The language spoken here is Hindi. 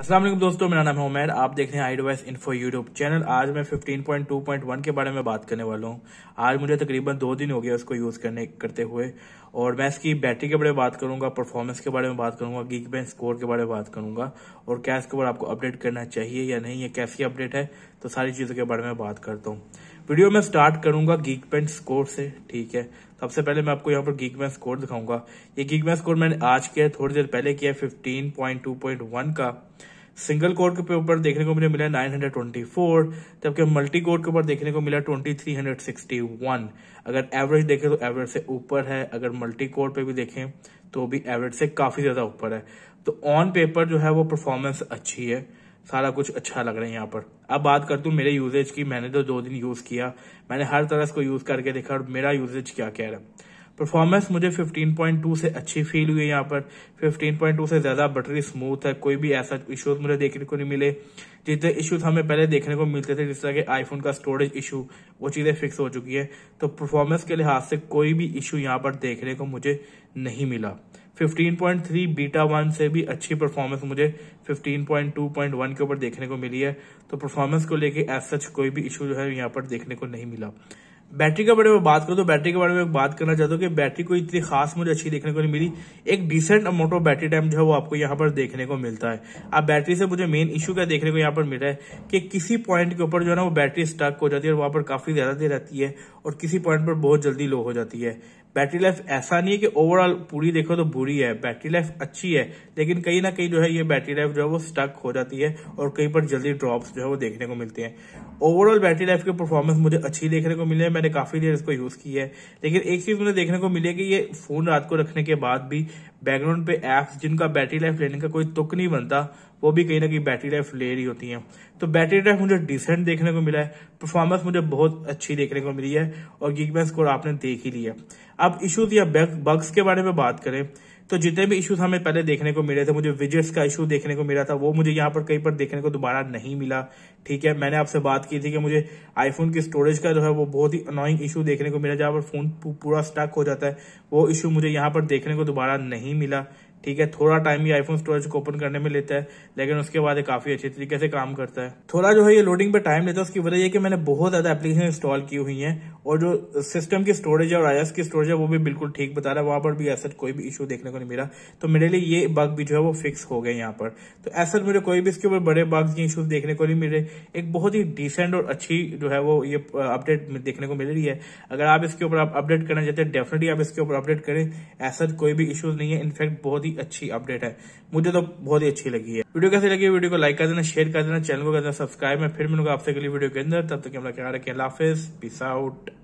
असलम दोस्तों मेरा नाम है उमेर आप देख रहे हैं डिवाइस इन्फो यूट्यूब चैनल आज मैं 15.2.1 के बारे में बात करने वाला हूँ आज मुझे तकरीबन दो दिन हो गया उसको यूज़ करने करते हुए और मैं इसकी बैटरी के बारे में बात करूंगा परफॉर्मेंस के बारे में बात करूंगा गीक बैंक स्कोर के बारे में बात करूंगा और क्या इसके ऊपर आपको अपडेट करना चाहिए या नहीं ये कैसी अपडेट है तो सारी चीज़ों के बारे में बात करता हूँ वीडियो मैं स्टार्ट करूंगा गीक पेंट स्कोर से ठीक है सबसे पहले मैं आपको यहाँ पर गीक मैं स्कोर दिखाऊंगा ये गीक मैं स्कोर मैंने आज किया है थोड़ी देर पहले किया fifteen point two point one का सिंगल कोड के ऊपर देखने को मुझे मिला 924 जबकि मल्टी कोड के ऊपर देखने को मिला 2361 अगर एवरेज देखें तो एवरेज से ऊपर है अगर मल्टी कोड पे भी देखें तो भी एवरेज से काफी ज्यादा ऊपर है तो ऑन पेपर जो है वो परफॉर्मेंस अच्छी है सारा कुछ अच्छा लग रहा है यहाँ पर अब बात कर हूँ मेरे यूजेज की मैंने तो दो दिन यूज़ किया मैंने हर तरह इसको यूज़ करके देखा और मेरा यूजेज क्या कह रहा है परफॉर्मेंस मुझे 15.2 से अच्छी फील हुई है यहाँ पर 15.2 से ज़्यादा बैटरी स्मूथ है कोई भी ऐसा इश्यूज मुझे देखने को नहीं मिले जितने इश्यूज हमें पहले देखने को मिलते थे जिस तरह के आईफोन का स्टोरेज इशू वो चीज़ें फिक्स हो चुकी है तो परफॉर्मेंस के लिहाज से कोई भी इशू यहाँ पर देखने को मुझे नहीं मिला 15.3 बीटा वन से भी अच्छी परफॉर्मेंस मुझे 15.2.1 के ऊपर देखने को मिली है तो परफॉर्मेंस को लेके एज सच कोई भी इशू जो है यहाँ पर देखने को नहीं मिला बैटरी के बारे में बात करो तो बैटरी के बारे में बात करना चाहता हूँ कि बैटरी कोई इतनी खास मुझे अच्छी देखने को नहीं मिली एक decent amount of battery time जो है वो आपको यहाँ पर देखने को मिलता है अब बैटरी से मुझे मेन इशू क्या देखने को यहाँ पर मिला है कि किसी पॉइंट के ऊपर जो है ना वो बैटरी स्टक हो जाती है और वहां पर काफी ज्यादा देर रहती है और किसी पॉइंट पर बहुत जल्दी लो हो जाती है बैटरी लाइफ ऐसा नहीं है कि ओवरऑल पूरी देखो तो बुरी है बैटरी लाइफ अच्छी है लेकिन कहीं ना कहीं जो है ये बैटरी लाइफ जो है वो स्टक हो जाती है और कहीं पर जल्दी ड्रॉप्स जो है वो देखने को मिलते हैं ओवरऑल बैटरी लाइफ की परफॉर्मेंस मुझे अच्छी देखने को मिली है मैंने काफी देर इसको यूज की है लेकिन एक चीज मुझे देखने को मिली है कि ये फोन रात को रखने के बाद भी बैकग्राउंड पे एप्स जिनका बैटरी लाइफ लेने का कोई तुक नहीं बनता वो भी कहीं ना कहीं बैटरी लाइफ ले रही होती हैं तो बैटरी लाइफ मुझे डिसेंट देखने को मिला है परफॉर्मेंस मुझे बहुत अच्छी देखने को मिली है और गीक स्कोर आपने देख ही लिया अब इश्यूज या बग्स के बारे में बात करें तो जितने भी इश्यूज हमें पहले देखने को मिले थे मुझे विजेट्स का इशू देखने को मिला था वो मुझे यहाँ पर कहीं पर देखने को दोबारा नहीं मिला ठीक है मैंने आपसे बात की थी कि मुझे आईफोन की स्टोरेज का जो है वो बहुत ही अनोइंग इशू देखने को मिला जहाँ पर फोन पूरा स्टक हो जाता है वो इशू मुझे यहाँ पर देखने को दोबारा नहीं मिला ठीक है थोड़ा टाइम ये आईफोन स्टोरेज को ओपन करने में लेता है लेकिन उसके बाद ये काफी अच्छे तरीके से काम करता है थोड़ा जो है ये लोडिंग पे टाइम लेता है उसकी वजह यह कि मैंने बहुत ज्यादा एप्लीकेशन इंस्टॉल की हुई हैं और जो सिस्टम की स्टोरेज है और आई की स्टोरेज है वो भी बिल्कुल ठीक बता रहा है वहां पर भी ऐसा कोई भी इशू देखने को नहीं मिला तो मेरे लिए ये बग भी जो है वो फिक्स हो गए यहाँ पर तो ऐसा मेरे कोई भी इसके ऊपर बड़े बग या इशूज देखने को नहीं मिले एक बहुत ही डिसेंट और अच्छी जो है वो ये अपडेट देखने को मिल रही है अगर आप इसके ऊपर अपडेट करना चाहते हैं डेफिनेटली आप इसके ऊपर अपडेट करें ऐसा कोई भी इशूज नहीं है इनफैक्ट बहुत ही ही अच्छी अपडेट है मुझे तो बहुत ही अच्छी लगी है वीडियो कैसी लगी वीडियो को लाइक कर देना शेयर कर देना चैनल को कर देना सब्सक्राइब मैं फिर मिलूंगा आपसे अगली वीडियो के अंदर तब तक तो हमारा क्या रखें लाफिस पिस आउट